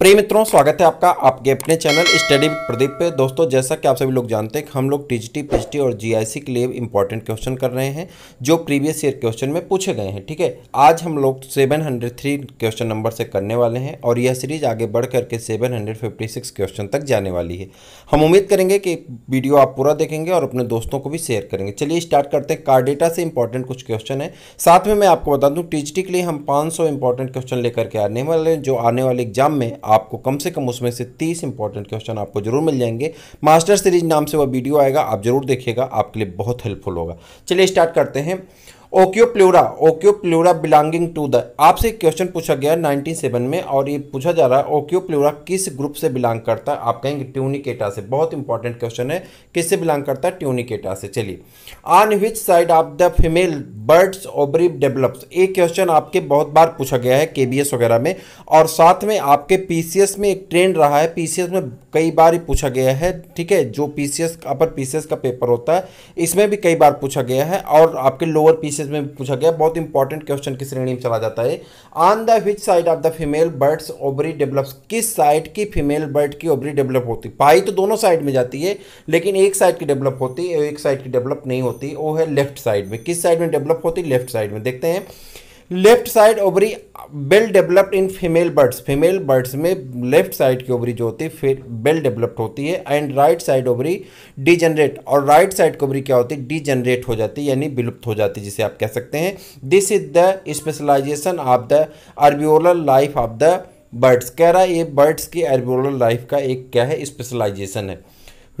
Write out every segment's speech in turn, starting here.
प्रिय मित्रों स्वागत है आपका आपके अपने चैनल स्टडी प्रदीप पे दोस्तों जैसा कि आप सभी लोग जानते हैं कि हम लोग टीजीटी पीजीटी और जीआईसी के लिए इंपॉर्टेंट क्वेश्चन कर रहे हैं जो प्रीवियस ईयर क्वेश्चन में पूछे गए हैं ठीक है आज हम लोग 703 क्वेश्चन नंबर से करने वाले हैं और यह सीरीज आगे बढ़ करके सिक्स क्वेश्चन तक जाने वाली है हम उम्मीद करेंगे कि वीडियो आप पूरा देखेंगे और अपने दोस्तों को भी शेयर करेंगे चलिए स्टार्ट करते हैं कार डेटा से इंपॉर्टेंट कुछ क्वेश्चन है साथ में मैं आपको बता दूँ टी के लिए हम पाँच इंपॉर्टेंट क्वेश्चन लेकर के आने वाले हैं जो आने वाले एग्जाम में आपको कम से कम उसमें से तीस इंपॉर्टेंट क्वेश्चन आपको जरूर मिल जाएंगे मास्टर सीरीज नाम से वह वीडियो आएगा आप जरूर देखिएगा आपके लिए बहुत हेल्पफुल होगा चलिए स्टार्ट करते हैं ओक्योप्लोरा ओक्योप्लोरा बिलोंगिंग टू द आपसे क्वेश्चन पूछा गया सेवन में और ये पूछा जा रहा है ओक्योप्लोरा किस ग्रुप से बिलोंग करता है आप कहेंगे ट्यूनिकेटा से बहुत इंपॉर्टेंट क्वेश्चन है किससे बिलोंग करता है ट्यूनिकेटा से चलिए on which side of the female birds ovary develops ये क्वेश्चन आपके बहुत बार पूछा गया है के वगैरह में और साथ में आपके पी में एक ट्रेंड रहा है पी में कई बार ही पूछा गया है ठीक है जो पी सी अपर पी का पेपर होता है इसमें भी कई बार पूछा गया है और आपके लोअर पी केसेस में पूछा गया बहुत इंपॉर्टेंट क्वेश्चन की श्रेणी में चला जाता है on the which side of the female birds ovary develops किस साइड की फीमेल बर्ड की ओबरी डेवलप होती पाई तो दोनों साइड में जाती है लेकिन एक साइड की डेवलप होती है एक साइड की डेवलप नहीं होती वो है लेफ्ट साइड में किस साइड में डेवलप होती लेफ्ट साइड में देखते हैं left side ovary well developed in female birds female birds में लेफ्ट साइड की ओवरी जो होती है फिर बेल डेवलप्ड होती है and right side ovary degenerate और राइट साइड की ओवरी क्या होती है डिजनरेट हो जाती है यानी विलुप्त हो जाती है जिसे आप कह सकते हैं this is the specialisation of the arboreal life of the birds कह रहा है ये बर्ड्स की अर्ब्योल लाइफ का एक क्या है स्पेशलाइजेशन है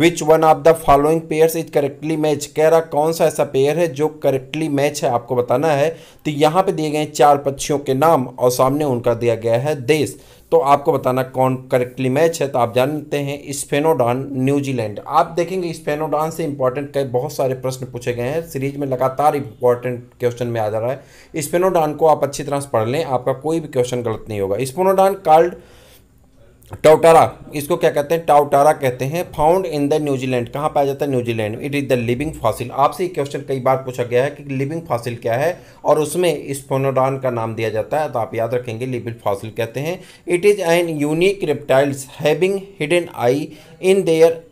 which one of the following pair is correctly match कह रहा कौन सा ऐसा पेयर है जो करेक्टली मैच है आपको बताना है तो यहाँ पे दिए गए चार पक्षियों के नाम और सामने उनका दिया गया है देश तो आपको बताना कौन करेक्टली मैच है तो आप जानते हैं स्पेनोडान न्यूजीलैंड आप देखेंगे स्पेनोडान से इंपॉर्टेंट कई बहुत सारे प्रश्न पूछे गए हैं सीरीज में लगातार इंपॉर्टेंट क्वेश्चन में आ जा रहा है स्पेनोडान को आप अच्छी तरह से पढ़ लें आपका कोई भी क्वेश्चन गलत नहीं होगा स्पेनोडान कार्ड टाउटारा इसको क्या कहते हैं टाउटारा कहते हैं फाउंड इन द न्यूजीलैंड कहाँ पाया जाता है New Zealand it is the living fossil आपसे ये क्वेश्चन कई बार पूछा गया है कि लिविंग फॉसिल क्या है और उसमें इस फोनोडान का नाम दिया जाता है तो आप याद रखेंगे लिविंग फॉसिल कहते हैं it is an unique reptiles having hidden eye in their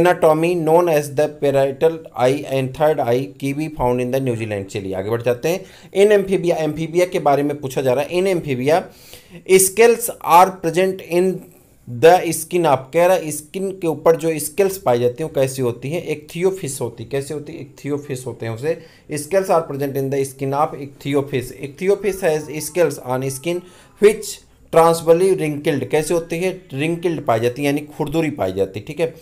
anatomy known as the parietal eye and third eye की we found in the New Zealand चलिए आगे बढ़ जाते हैं इन एम्फीबिया एम्फीबिया के बारे में पूछा जा रहा है in amphibia scales are present in the skin आप कह रहा है स्किन के ऊपर जो स्केल्स पाई जाती हैं वो कैसी होती हैं एक्थियोफिस होती कैसी होती है एक्थियोफिस होते हैं उसे scales are present in the skin of Ichthyophis Ichthyophis has scales on skin which transversely wrinkled कैसे होती है रिंकिल्ड पाई जाती है यानी खुरदुरी पाई जाती है ठीक है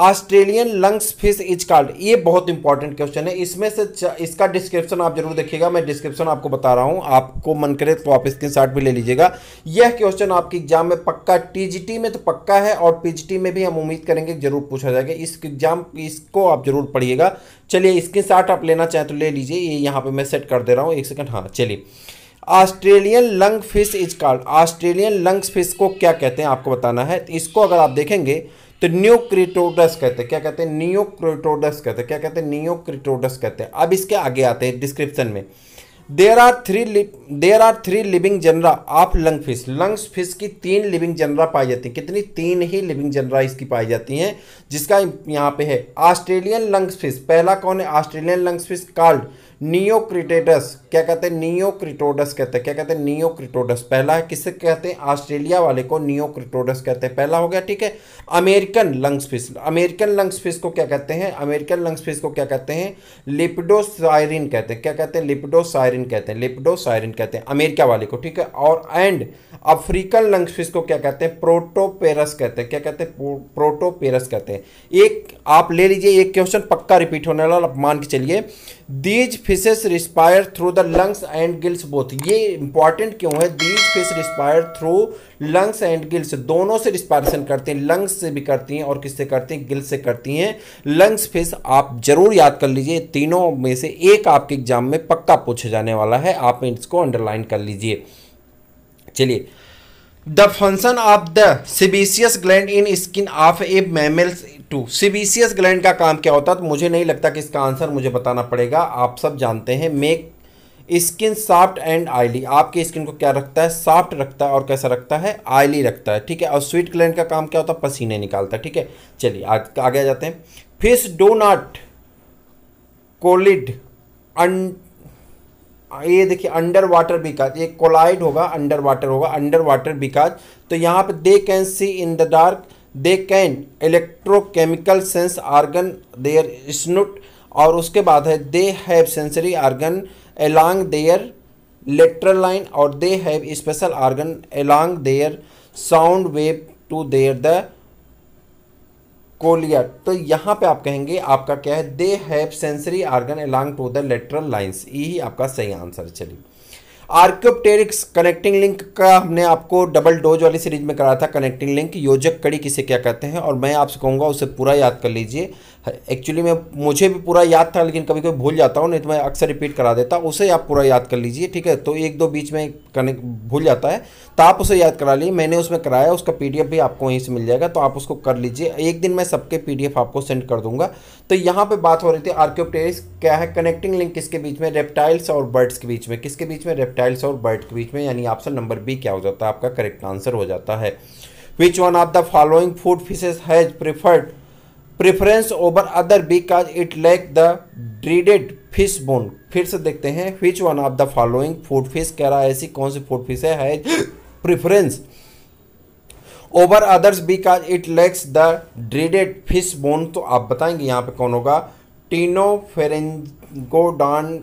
Australian lungs fish is called ये बहुत इंपॉर्टेंट क्वेश्चन है इसमें से इसका डिस्क्रिप्शन आप जरूर देखिएगा मैं डिस्क्रिप्शन आपको बता रहा हूँ आपको मन करे तो आप स्क्रीन शॉट भी ले लीजिएगा यह क्वेश्चन आपके एग्जाम में पक्का टीजीटी में तो पक्का है और पीजीटी में भी हम उम्मीद करेंगे जरूर पूछा जाएगा इस एग्जाम इसको आप जरूर पढ़िएगा चलिए स्क्रीन शॉट आप लेना चाहें तो ले लीजिए ये यहाँ पर मैं सेट कर दे रहा हूँ एक सेकेंड हाँ चलिए Australian lung fish is called Australian lungs fish को क्या कहते हैं आपको बताना है इसको अगर आप देखेंगे तो न्योक्रिटोडस कहते हैं क्या कहते हैं न्योक्रिटोडस कहते हैं क्या कहते हैं न्योक्रिटोडस कहते हैं अब इसके आगे आते हैं डिस्क्रिप्शन में there are three there are three living genera of lung fish lungs fish की तीन लिविंग जनरा पाई जाती हैं कितनी तीन ही लिविंग जनरा इसकी पाई जाती हैं जिसका यहाँ पे है ऑस्ट्रेलियन लंग्स फिश पहला कौन है Australian lungs fish called Neoceratodus क्या कहते हैं नियोक्रिटोडस कहते हैं क्या कहते हैं नियोक्रिटोडस पहला है किसे कहते हैं ऑस्ट्रेलिया वाले को नियोक्रिटोडस कहते हैं पहला हो गया ठीक है American lungs fish American lungs fish को क्या कहते हैं अमेरिकन लंग्स फिश को क्या कहते हैं लिपडोसायरिन कहते हैं क्या कहते हैं लिपडोसायरिन कहते हैं लिपडोसायरिन कहते हैं अमेरिका वाले को ठीक है और एंड अफ्रीकन लंग्स फिश को क्या कहते हैं प्रोटोपेरस कहते हैं क्या कहते हैं प्रोटोपेरस कहते हैं एक आप ले लीजिए एक क्वेश्चन पक्का रिपीट होने वाला मान के चलिए these fishes respire through the lungs and gills both ये इंपॉर्टेंट क्यों है these fish respire through lungs and gills दोनों से रिस्पायरेशन करते हैं लंग्स से भी करती हैं और किससे करती हैं गिल्स से करती हैं लंग्स फिश आप जरूर याद कर लीजिए तीनों में से एक आपके एग्जाम में पक्का पूछे जाने वाला है आप इसको अंडरलाइन कर लीजिए चलिए the function of the sebaceous gland in skin of a mammals to sebaceous gland का काम क्या होता है तो मुझे नहीं लगता कि इसका आंसर मुझे बताना पड़ेगा आप सब जानते हैं make skin soft and oily आपके स्किन को क्या रखता है सॉफ्ट रखता है और कैसा रखता है आयली रखता है ठीक है और स्वीट ग्लैंड का काम क्या होता है पसीने निकालता है ठीक है चलिए आगे आ जाते हैं फिश डो नॉट कोलिड ये देखिए अंडर वाटर बिकाज ये कोलाइड होगा अंडर वाटर होगा अंडर वाटर बिकाज तो यहाँ पे they can see in the dark they can electrochemical sense organ their snout और उसके बाद है they have sensory organ along their lateral line और they have special organ along their sound wave to their the cochlea तो यहाँ पे आप कहेंगे आपका क्या है they have sensory organ along to the lateral lines यही आपका सही आंसर चलिए आर्क्योप्टेरिक्स कनेक्टिंग लिंक का हमने आपको डबल डोज वाली सीरीज में करा था कनेक्टिंग लिंक योजक कड़ी किसे क्या कहते हैं और मैं आपसे कहूँगा उसे पूरा याद कर लीजिए एक्चुअली मैं मुझे भी पूरा याद था लेकिन कभी कभी भूल जाता हूँ नहीं तो मैं अक्सर रिपीट करा देता उसे आप पूरा याद कर लीजिए ठीक है तो एक दो बीच में कनेक्ट भूल जाता है तो आप उसे याद करा लीजिए मैंने उसमें कराया उसका पी भी आपको वहीं से मिल जाएगा तो आप उसको कर लीजिए एक दिन मैं सबके पी आपको सेंड कर दूंगा तो यहाँ पर बात हो रही थी आर्क्योप्टेरिक्स क्या है कनेक्टिंग लिंक किसके बीच में रेप्टाइल्स और बर्ड्स के बीच में किसके बीच में रेप्टाइल टाइल्स और बर्ड के बीच में यानी ऑप्शन नंबर बी क्या हो जाता है आपका करेक्ट आंसर हो जाता है which one of the following food fishes has preferred preference over other because it lack the dreaded fish bone फिर से देखते हैं which one of the following food fish कह रहा है ऐसी कौन सी फूड फिश है preference over others because it lacks the dreaded fish bone तो आप बताएंगे यहाँ पे कौन होगा टीनो फेरेंगोडान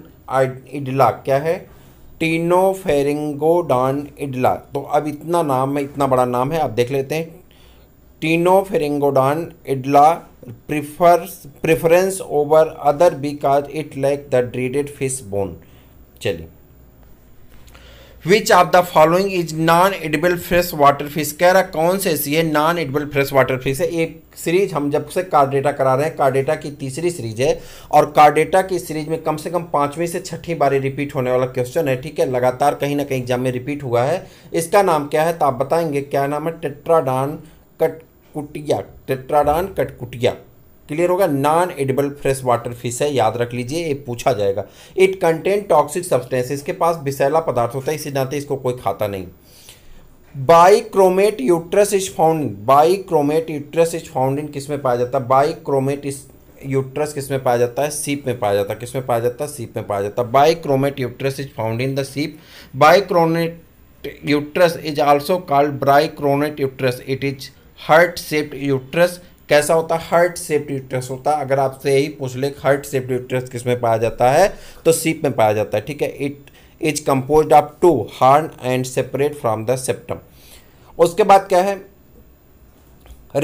इडला क्या है टीनो फेरिंगोडान इडला तो अब इतना नाम है इतना बड़ा नाम है आप देख लेते हैं Ctenopharyngodon idella prefers preference over other because it like the dreaded fish bone चलिए which of the following is non edible fresh water fish कह रहा कौन से ऐसी है non edible fresh water fish है एक सीरीज हम जब से कार्डेटा करा रहे हैं कार्डेटा की तीसरी सीरीज है और कार्डेटा की सीरीज में कम से कम पाँचवीं से छठी बारी रिपीट होने वाला क्वेश्चन है ठीक है लगातार कहीं ना कहीं एग्जाम में रिपीट हुआ है इसका नाम क्या है तो आप बताएंगे क्या नाम है Tetraodon cutcutia Tetraodon cutcutia clear होगा non edible fresh water fish है याद रख लीजिए ये पूछा जाएगा इट कंटेंट टॉक्सिक सब्सटेंस इसके पास विषैला पदार्थ होता है इसी नाते इसको कोई खाता नहीं bicornuate uterus is found bicornuate uterus is found किस में पाया जाता है बाइक्रोमेट यूट्रस किस में पाया जाता है सीप में पाया जाता है किस में पाया जाता है सीप में पाया जाता है bicornuate uterus is found in the sheep bicornuate uterus is also called bicornuate uterus it is heart shaped uterus कैसा होता है हर्ट सेप्ट होता है अगर आपसे यही पूछ ले हर्ट सेप्ट यूट्रस किस में पाया जाता है तो सीप में पाया जाता है ठीक है it is compose of two horn and separate from the septum उसके बाद क्या है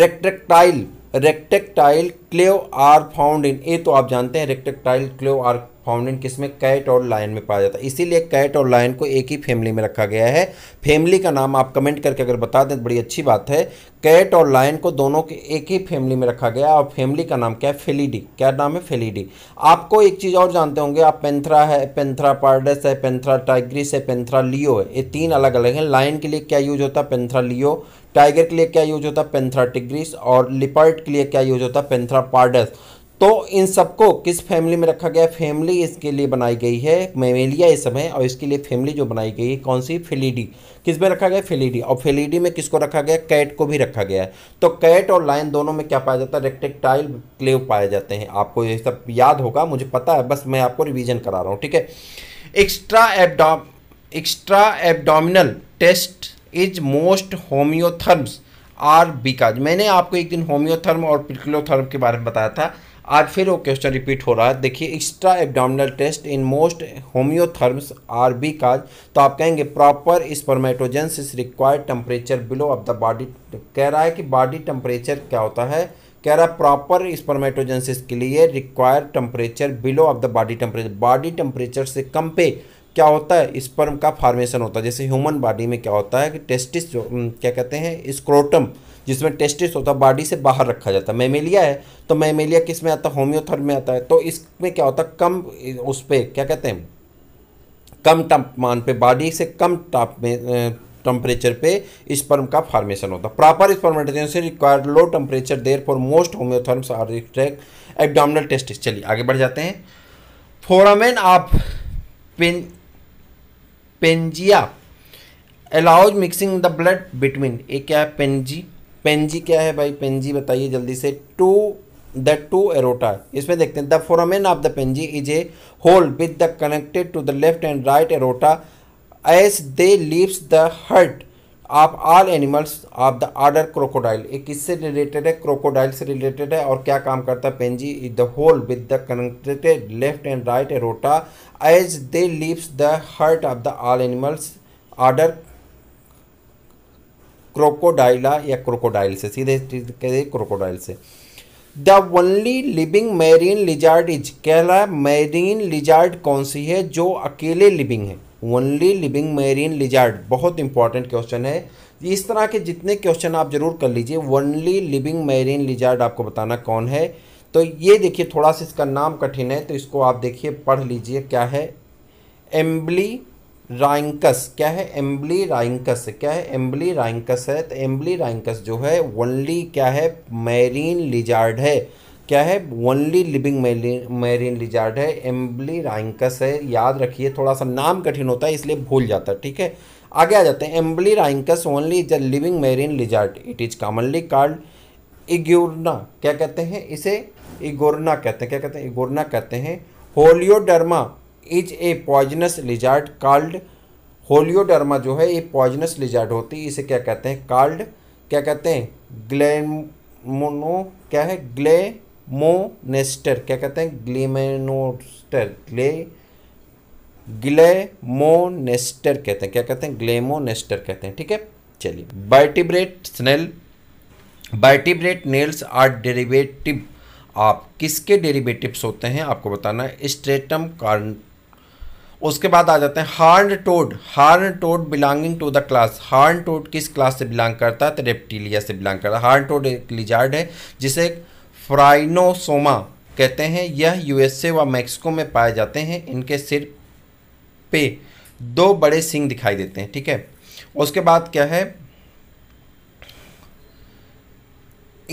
रेक्ट्रेक्टाइल रेक्टेक्टाइल क्लेव आर फाउंड इन ये तो आप जानते हैं रेक्टेक्टाइल क्लेव आर फाउंड इन किसमें कैट और लायन में पाया जाता है इसीलिए कैट और लायन को एक ही फैमिली में रखा गया है फैमिली का नाम आप कमेंट करके अगर बता दें तो बड़ी अच्छी बात है कैट और लायन को दोनों के एक ही फैमिली में रखा गया और फैमिली का नाम क्या है फेलीडी क्या नाम है फेलीडी आपको एक चीज़ और जानते होंगे आप पेंथरा है पेंथरा पार्डस है पेंथरा टाइग्रिस है पेंथ्रा लियो है ये तीन अलग अलग हैं लायन के लिए क्या यूज होता है पेंथ्रा लियो टाइगर के लिए क्या यूज होता है पेंथ्रा टिग्रीस और लिपर्ड के लिए क्या यूज होता है पेंथ्रा पार्डस तो इन सबको किस फैमिली में रखा गया फैमिली इसके लिए बनाई गई है मेमेलिया इस समय और इसके लिए फैमिली जो बनाई गई है कौन सी फिलीडी किस में रखा गया फिलीडी और फिलीडी में किसको रखा गया कैट को भी रखा गया है तो कैट और लाइन दोनों में क्या पाया जाता है रेक्टेक्टाइल क्लेव पाए जाते हैं आपको ये सब याद होगा मुझे पता है बस मैं आपको रिविजन करा रहा हूँ ठीक है extra abdom extra abdominal test is most homeotherms are because मैंने आपको एक दिन होम्योथर्म और पिकलोथर्म के बारे में बताया था आज फिर वो क्वेश्चन रिपीट हो रहा है देखिए extra abdominal test in most homeotherms are because तो आप कहेंगे proper spermatogenesis is required temperature below of the body कह रहा है कि बॉडी टेम्परेचर क्या होता है कह रहा है प्रॉपर स्पर्मेटोजेंसिस के लिए require temperature below of the body temperature body temperature से कम पे क्या होता है स्पर्म का फार्मेशन होता है जैसे ह्यूमन बॉडी में क्या होता है कि टेस्टिस जो क्या कहते हैं स्क्रोटम जिसमें टेस्टिस होता है बॉडी से बाहर रखा जाता है मेमेलिया है तो मेमेलिया किस में आता है होम्योथर्म में आता है तो इसमें क्या होता है कम उस पर क्या कहते हैं कम तापमान पे बॉडी से कम ताप में टेम्परेचर पे स्पर्म का फॉर्मेशन होता है proper spermatisation required low temperature there for most homeotherms are abdominal testis चलिए आगे बढ़ जाते हैं foramen of pen Panizza allows mixing the blood between ये क्या है पेंजी पेंजी क्या है भाई पेंजी बताइए जल्दी से टू द टू एरोटा इसमें देखते हैं the foramen of the Panizza is a hole with the connected to the left and right aorta as they leave the heart आप all animals of the order crocodile एक किससे related है crocodile से related है और क्या काम करता है Panizza is the hole with the connected left and right aorta as they leave the heart of the all animals order Crocodilia या क्रोकोडाइल से सीधे कहते क्रोकोडाइल से the only living marine lizard is कहला मेरीन लिजार्ड कौन सी है जो अकेले लिविंग है ओनली लिविंग मेरीन लिजार्ड बहुत इंपॉर्टेंट क्वेश्चन है इस तरह के जितने क्वेश्चन आप जरूर कर लीजिए ओनली लिविंग मेरीन लिजार्ड आपको बताना कौन है तो ये देखिए थोड़ा सा इसका नाम कठिन है तो इसको आप देखिए पढ़ लीजिए क्या है एम्बली राइंकस क्या है एम्बली राइंकस क्या है एम्बली राइंकस है तो एम्बली राइंकस जो है ओनली क्या है मैरीन लिजार्ड है क्या है ओनली लिविंग मेरीन लिजार्ड है एम्बली राइंकस है याद रखिए थोड़ा सा नाम कठिन होता है इसलिए भूल जाता है ठीक है आगे आ जाते हैं Amblyrhynchus only is a living marine lizard it is commonly called iguana क्या कहते हैं इसे इगोरना कहते हैं क्या कहते हैं इगोरना कहते हैं Heloderma is a poisonous lizard called Heloderma जो है ये पॉइजनस लिजार्ड होती है इसे क्या कहते हैं कॉल्ड क्या कहते हैं ग्लैमोनो क्या है ग्ले मोनेस्टर क्या कहते हैं ग्लेमेनोस्टर ग्ले ग्लेमोनेस्टर कहते हैं क्या कहते हैं ग्लेमोनेस्टर कहते हैं ठीक है चलिए vertebrate snail vertebrate nails are derivative आप किसके डेरिवेटिव्स होते हैं आपको बताना है स्ट्रेटम कार्न उसके बाद आ जाते हैं horn toad horn toad belonging to the class horn toad किस क्लास से बिलोंग करता है तो रेप्टीलिया से बिलोंग करता है हार्न टोड एक लिजार्ड है जिसे फ्राइनोसोमा कहते हैं यह यूएसए व मैक्सिको में पाए जाते हैं इनके सिर पे दो बड़े सिंग दिखाई देते हैं ठीक है उसके बाद क्या है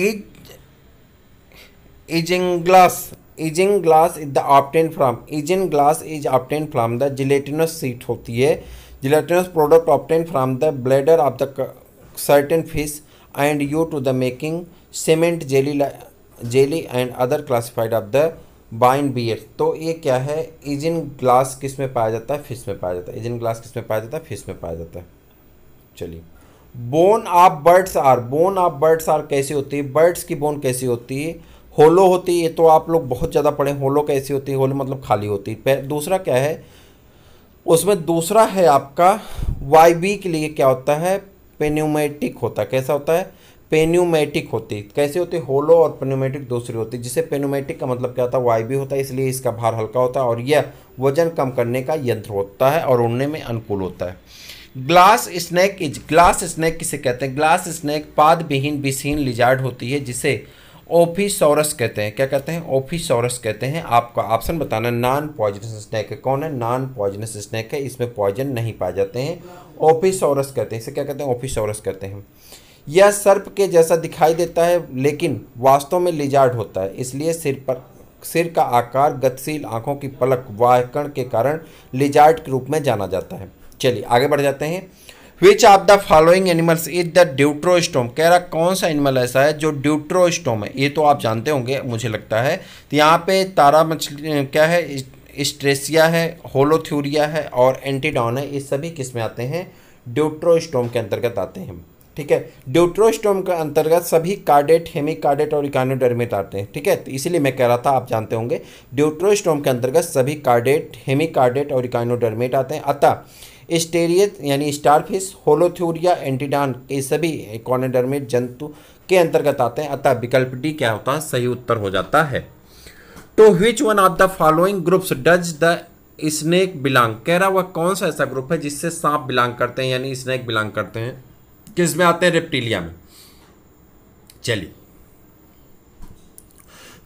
एक glass isinglass is the obtain from isinglass is obtain from the gelatinous sheet होती है gelatinous product obtain from the bladder of the certain fish and use to the making cement jelly jelly and other classified of the wine beer तो ये क्या है इजिन glass किस में पाया जाता है फिश में पाया जाता है इजिन ग्लास किस में पाया जाता है फिश में पाया जाता है चलिए bone of birds are bone of birds are कैसी होती है बर्ड्स की बोन कैसी होती है होलो होती है ये तो आप लोग बहुत ज़्यादा पढ़े होलो कैसी होती है होलो मतलब खाली होती है दूसरा क्या है उसमें दूसरा है आपका वाई बी के लिए क्या होता है पेन्यूमेटिक होता है कैसा होता है पेन्यूमेटिक होती कैसे होती होलो और पेन्यूमेटिक दूसरी होती जिसे पेन्यूमेटिक का मतलब क्या होता है वाई भी होता है इसलिए इसका भार हल्का होता है और यह वजन कम करने का यंत्र होता है और उड़ने में अनुकूल होता है glass snake is glass snake किसे कहते हैं ग्लास स्नैक पाद विहीन विषहीन लिजार्ड होती है जिसे ओफिसोरस कहते हैं क्या कहते हैं ओफिसोरस कहते हैं आपका ऑप्शन बताना नॉन पॉइजनस स्नैक है कौन है नॉन पॉइजनस स्नैक है इसमें पॉइजन नहीं पाए जाते हैं ओफिसोरस कहते हैं इसे क्या कहते हैं ओफिसोरस कहते हैं यह सर्प के जैसा दिखाई देता है लेकिन वास्तव में लिजार्ड होता है इसलिए सिर पर सिर का आकार गतिशील आंखों की पलक वाहकण के कारण लिजार्ड के रूप में जाना जाता है चलिए आगे बढ़ जाते हैं which of the following animals is the deuterostome कह रहा कौन सा एनिमल ऐसा है जो ड्यूट्रोस्टोम है ये तो आप जानते होंगे मुझे लगता है तो यहाँ पे तारा मछली क्या है स्ट्रेसिया है होलोथ्यूरिया है और एंटीडॉन है ये सभी किस्में आते हैं ड्यूट्रोस्टोम के अंतर्गत आते हैं ठीक है ड्यूट्रोस्टोम के अंतर्गत सभी कार्डेट हेमी कार्डेट और इकानोडर्मिट आते हैं ठीक है तो इसीलिए मैं कह रहा था आप जानते होंगे ड्यूट्रोस्टोम के अंतर्गत सभी कार्डेट हेमी कार्डेट और इकानोडर्मिट आते हैं अतः स्टेरियत यानी स्टारफिश होलोथ्यूरिया एंटीडान ये सभी इकोनोडर्मिट जंतु के अंतर्गत आते हैं अतः विकल्प डी क्या होता है सही उत्तर हो जाता है तो which one of the following groups does the snake belong कह रहा हुआ कौन सा ऐसा ग्रुप है जिससे सांप बिलोंग करते हैं यानी स्नेक बिलोंग करते हैं किस में आते हैं रेप्टिलिया में चलिए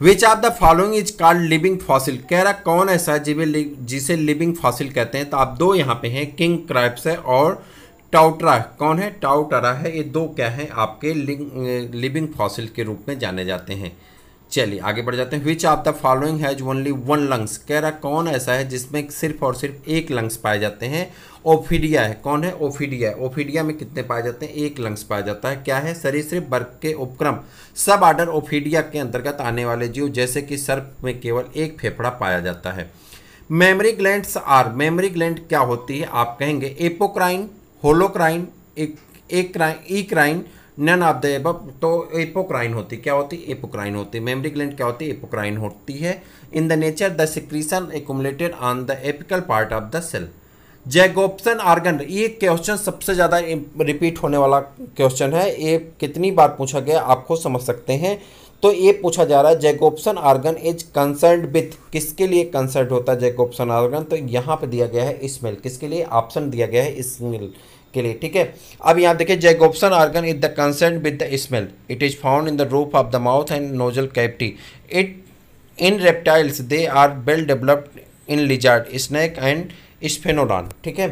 which are the following is called living fossil कह रहा कौन ऐसा जिसे जिसे लिविंग फॉसिल कहते हैं तो आप दो यहां पे हैं किंग क्राइप्स है और टाउटरा कौन है टाउटरा है ये दो क्या है आपके लिविंग फॉसिल के रूप में जाने जाते हैं चलिए आगे बढ़ जाते हैं which of the following has only one lungs कह रहा कौन ऐसा है जिसमें सिर्फ और सिर्फ एक लंग्स पाए जाते हैं ओफिडिया है कौन है ओफिडिया है ओफिडिया में कितने पाए जाते हैं एक लंग्स पाया जाता है क्या है सरीसृप वर्ग के उपक्रम सब आर्डर ओफिडिया के अंतर्गत आने वाले जीव जैसे कि सर्प में केवल एक फेफड़ा पाया जाता है mammary gland are mammary gland क्या होती है आप कहेंगे एपोक्राइन होलोक्राइन एक, eccrine eccrine none of the above तो एपोक्राइन होती क्या होती एपोक्राइन होती मेमरी ग्लैंड क्या होती एपोक्राइन होती है in the nature the secretion accumulated on the apical part of the cell Jacobson organ ये क्वेश्चन सबसे ज़्यादा रिपीट होने वाला क्वेश्चन है ये कितनी बार पूछा गया आपको समझ सकते हैं तो ये पूछा जा रहा है Jacobson organ is concern with किसके लिए कंसर्न होता है जैगोप्सन आर्गन तो यहाँ पे दिया गया है स्मेल किसके लिए ऑप्शन दिया गया है स्मेल के लिए ठीक है अब यहाँ देखिए Jacobson organ is the concern with the smell it is found in the roof of the mouth and nasal cavity it in reptiles they are well developed in lizard snake and sphenodon ठीक है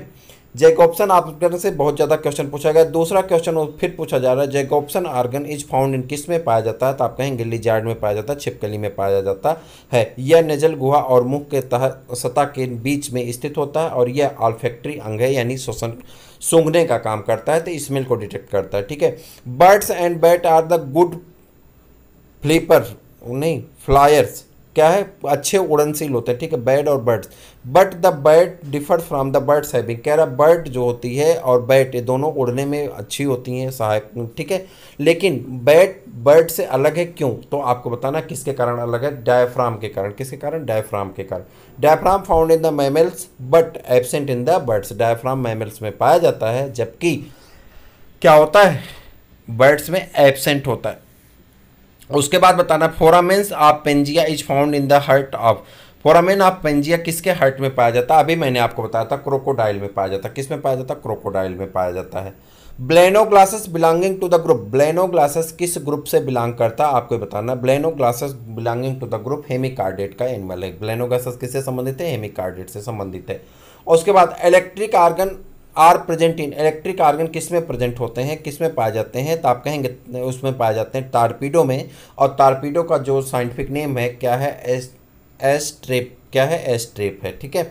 option आप से बहुत ज़्यादा question पूछा गया दूसरा question फिर पूछा जा रहा है option organ is found in किस में पाया जाता है तो आप कहेंगे लिजार्ड में पाया जाता है छिपकली में पाया जाता है यह नेजल गुहा और मुख के तह सतह के बीच में स्थित होता है और यह ऑल्फैक्ट्री अंग है यानी श्वसन सूंघने का काम करता है तो स्मेल को डिटेक्ट करता है ठीक है birds and bat are the good flipper नहीं फ्लायर्स क्या है अच्छे उड़नशील होते हैं ठीक है बैड और birds but the bat differ from the birds having कह रहा बर्ड जो होती है और बैट ये दोनों उड़ने में अच्छी होती हैं सहायक ठीक है लेकिन बैट बर्ड से अलग है क्यों तो आपको बताना किसके कारण अलग है डायफ्राम के कारण किसके कारण डायफ्राम के कारण diaphragm found in the mammals but absent in the birds diaphragm mammals में पाया जाता है जबकि क्या होता है बर्ड्स में एबसेंट होता है उसके बाद बताना foramens of Panizza is found in the heart of foramen of Panizza किसके हर्ट में पाया जाता है अभी मैंने आपको बताया था क्रोकोडाइल में पाया जाता है किस में पाया जाता है क्रोकोडाइल में पाया जाता है balanoglossus glossus belonging to the group balanoglossus किस ग्रुप से बिलोंग करता है आपको बताना balanoglossus glossus belonging to the group hemichordate का एनिमल है ब्लैनो ग्लासेस किससे संबंधित है हेमिकार्डेट से संबंधित है उसके बाद electric organ are present in electric organ किस में प्रेजेंट होते हैं किस में पाए जाते हैं तो आप कहेंगे उसमें पाए जाते हैं टारपीडो में और टारपीडो का जो साइंटिफिक नेम है क्या है एस एस ट्रेप क्या है ट्रेप है ठीक है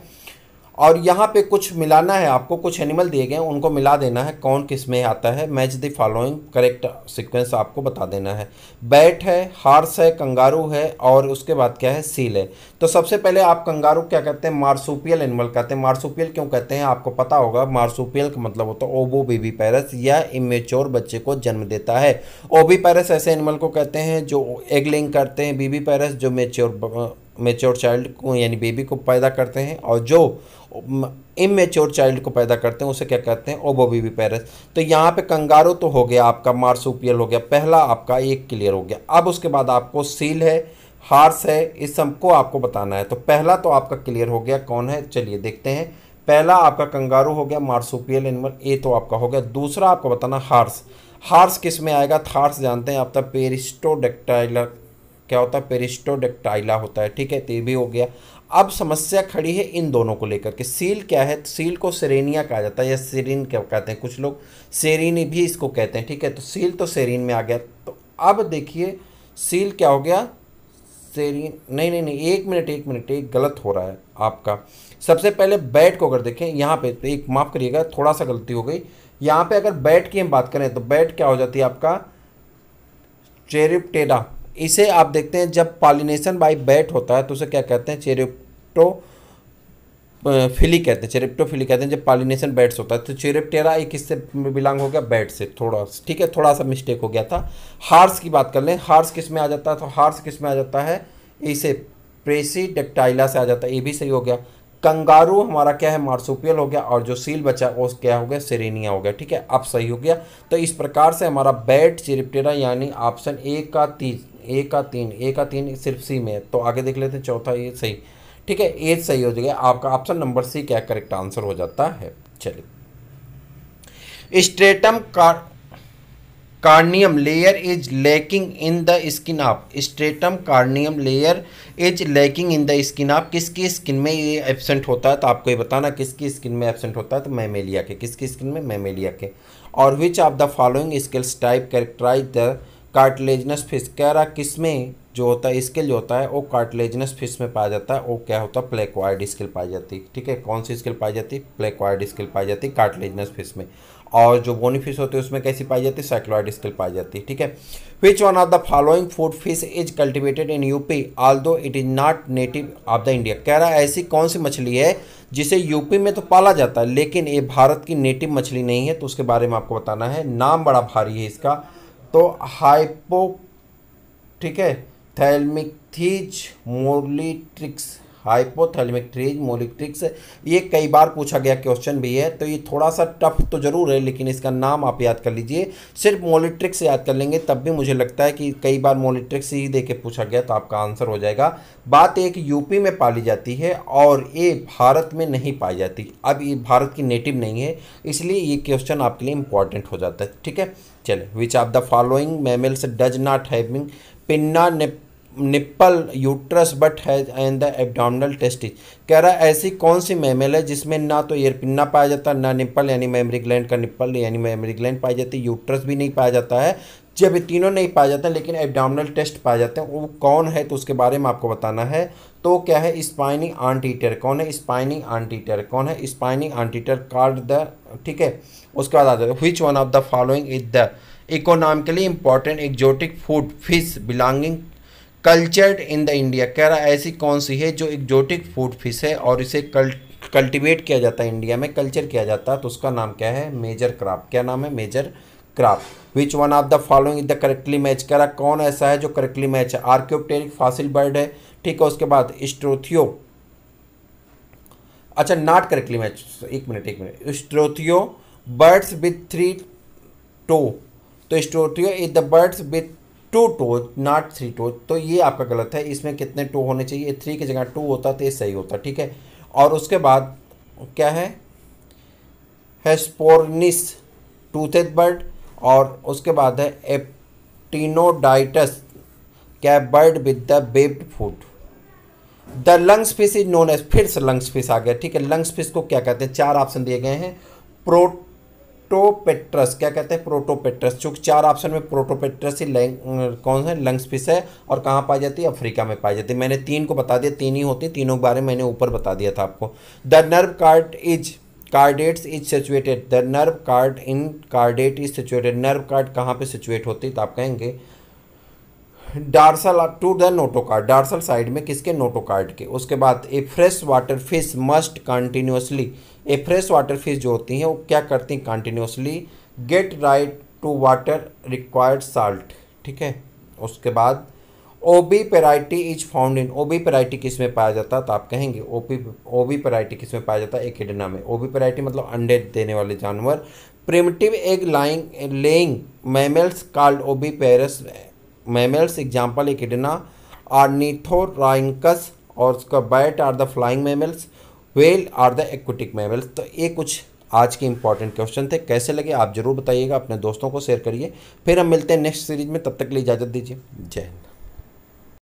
और यहाँ पे कुछ मिलाना है आपको कुछ एनिमल दिए गए हैं उनको मिला देना है कौन किस में आता है match the following correct sequence आपको बता देना है बैट है हार्स है कंगारू है और उसके बाद क्या है सील है तो सबसे पहले आप कंगारू क्या कहते हैं मार्सूपियल एनिमल कहते हैं मार्सूपियल क्यों कहते हैं आपको पता होगा मार्सूपियल का मतलब होता है ओबो बेबी पैरस या इमेच्योर बच्चे को जन्म देता है ओबी पैरस ऐसे एनिमल को कहते हैं जो एगलिंग करते हैं बीबी पैरस जो मेच्योर मेच्योर चाइल्ड को यानी बेबी को पैदा करते हैं और जो इमेच्योर चाइल्ड को पैदा करते हैं उसे क्या कहते हैं ओबोबीबी पैरस तो यहाँ पे कंगारू तो हो गया आपका मार्सूपियल हो गया पहला आपका एक क्लियर हो गया अब उसके बाद आपको सील है हार्स है इस सबको आपको बताना है तो पहला तो आपका क्लियर हो गया कौन है चलिए देखते हैं पहला आपका कंगारू हो गया मार्सूपियल एनिमल ए तो आपका हो गया दूसरा आपको बताना हार्स हार्स किस में आएगा हार्स जानते हैं आपका पेरिस्टोडेक्टाइला क्या होता है पेरिस्टोडेक्टाइला होता है ठीक है तो ये भी हो गया अब समस्या खड़ी है इन दोनों को लेकर के सील क्या है सील को सेरेनिया कहा जाता है या सेरिन क्या कहते हैं कुछ लोग सेरिन भी इसको कहते हैं ठीक है तो सील तो सेरिन में आ गया तो अब देखिए सील क्या हो गया सेरिन नहीं नहीं नहीं एक मिनट एक मिनट एक गलत हो रहा है आपका सबसे पहले बैट को अगर देखें यहाँ पर तो एक माफ़ करिएगा थोड़ा सा गलती हो गई यहाँ पर अगर बैट की हम बात करें तो बैट क्या हो जाती है आपका चेरिपटेडा इसे आप देखते हैं जब पॉलिनेशन बाई बैट होता है तो उसे क्या कहते हैं चेरिप चेरेप्टो फिली कहते हैं चेरेप्टो फिली कहते हैं जब पॉलिनेशन बैट्स होता है तो चेरेप्टेरा एक किससे बिलोंग हो गया बैट से थोड़ा ठीक है थोड़ा सा मिस्टेक हो गया था हार्स की बात कर लें हार्स किस में आ जाता है तो हार्स किस में आ जाता है इसे प्रेसी डेक्टाइला से आ जाता है ये भी सही हो गया कंगारू हमारा क्या है मार्सुपियल हो गया और जो सील बचा वो क्या हो गया सेरेनिया हो गया ठीक है अब सही हो गया तो इस प्रकार से हमारा बैट चिरिप्टेरा यानी ऑप्शन ए का तीन ए का तीन ए का तीन सिर्फ सी में है तो आगे देख लेते हैं चौथा ये सही ठीक है एज सही हो जाएगा आपका ऑप्शन नंबर सी क्या करेक्ट आंसर हो जाता है चलिए stratum cor corneum layer is lacking in the skin of stratum corneum layer is lacking in the skin of किसकी स्किन में ये एबसेंट होता है तो आपको ये बताना किसकी स्किन में एबसेंट होता है तो मैमेलिया के किसकी स्किन में मैमेलिया के और which of the following scales type characterize the cartilaginous fish कैरा किस में जो होता है स्किल जो होता है वो कार्टिलेजनस फिश में पाया जाता है वो क्या होता है प्लेक्वाइड स्किल पाई जाती है ठीक है कौन सी स्किल पाई जाती है प्लेक्वाइड स्किल पाई जाती है कार्टिलेजनस फिश में और जो बोनी फिश होती है उसमें कैसी पाई जाती है साइक्लॉइड स्किल पाई जाती है ठीक है which one of the following food fish is cultivated in UP although it is not native of the India कह रहा है ऐसी कौन सी मछली है जिसे यूपी में तो पाला जाता है लेकिन ये भारत की नेटिव मछली नहीं है तो उसके बारे में आपको बताना है नाम बड़ा भारी है इसका तो हाइपो ठीक है थैलमिक थीज मोरली ट्रिक्स हाइपोथैलेमिक ट्रीज मोलिक्रिक्स ये कई बार पूछा गया क्वेश्चन भी है तो ये थोड़ा सा टफ तो ज़रूर है लेकिन इसका नाम आप याद कर लीजिए सिर्फ मोलिट्रिक्स याद कर लेंगे तब भी मुझे लगता है कि कई बार मोलिट्रिक्स ही दे के पूछा गया तो आपका आंसर हो जाएगा बात एक यूपी में पाली जाती है और ये भारत में नहीं पाई जाती अब ये भारत की नेटिव नहीं है इसलिए ये क्वेश्चन आपके लिए इंपॉर्टेंट हो जाता है ठीक है चले which are the following mammals does not having pinna ने nipple uterus but has and the abdominal testis कह रहा है ऐसी कौन सी मेमल है जिसमें ना तो ईयर पिन्ना पाया जाता ना निप्पल यानी मेमरी ग्लैंड का निप्पल यानी मेमरी ग्लैंड पाई जाती है यूट्रस भी नहीं पाया जाता है जब तीनों नहीं पाए जाते हैं लेकिन एबडामनल टेस्ट पाए जाते हैं वो कौन है तो उसके बारे में आपको बताना है तो क्या है स्पाइनी आंटीटर कौन है स्पाइनी आंटीटर कौन है स्पाइनी आंटीटर कार्ड द ठीक है उसके बाद आता है which one of the following is the economically important exotic food fish belonging cultured in the India कह रहा ऐसी कौन सी है जो एग्जोटिक फूड फिश है और इसे कल्ट कल्टिवेट किया जाता है इंडिया में कल्चर किया जाता है तो उसका नाम क्या है मेजर क्राप क्या नाम है major carp which one of the following is the correctly match कह रहा कौन ऐसा है जो करेक्टली मैच है आर्क्योप्टेरिक फासिल बर्ड है ठीक है उसके बाद स्ट्रोथियो अच्छा नॉट करेक्टली मैच एक मिनट एक minute Struthio birds with three toe तो Struthio is the birds with two toe not three toe तो ये आपका गलत है इसमें कितने टो होने चाहिए थ्री की जगह टू होता तो ये सही होता ठीक है और उसके बाद क्या है हेस्पोर्निस टूथेड बर्ड और उसके बाद है एप्टीनोडाइटस क्या bird with the webbed foot the lungs fish is known as फिर से लंग्स फिश आ गया ठीक है लंग्स फिश को क्या कहते हैं चार ऑप्शन दिए गए हैं प्रोट प्रोटोपेट्रस क्या कहते हैं प्रोटोपेट्रस चूँकि चार ऑप्शन में प्रोटोपेट्रस ही कौन है लंग्स फिश है और कहाँ पाई जाती है अफ्रीका में पाई जाती है मैंने तीन को बता दिया तीन ही होती तीनों के बारे में मैंने ऊपर बता दिया था आपको the nerve cord is chordates is situated the nerve cord in chordate is situated nerve cord कहाँ पर सिचुएट होती है तो आप कहेंगे dorsal to the notochord dorsal side में किसके नोटोकार्ड के उसके बाद a fresh water fish must continuously a fresh water fish जो होती हैं वो क्या करती हैं continuously get right to water required salt ठीक है उसके बाद ओबी पेराइटी इज फाउंड इन ओबी पेराइटी किस में पाया जाता है तो आप कहेंगे ओपी ओबी पेराइटी किस में पाया जाता है एकडना में ओबी पेराइटी मतलब अंडे देने वाले जानवर primitive egg lying laying mammals called oviparous mammals example example are Ornithorhynchus और उसका bat are the flying mammals whale are the aquatic mammals तो ये कुछ आज के इंपॉर्टेंट क्वेश्चन थे कैसे लगे आप जरूर बताइएगा अपने दोस्तों को शेयर करिए फिर हम मिलते हैं नेक्स्ट सीरीज में तब तक के लिए इजाज़त दीजिए जय हिंद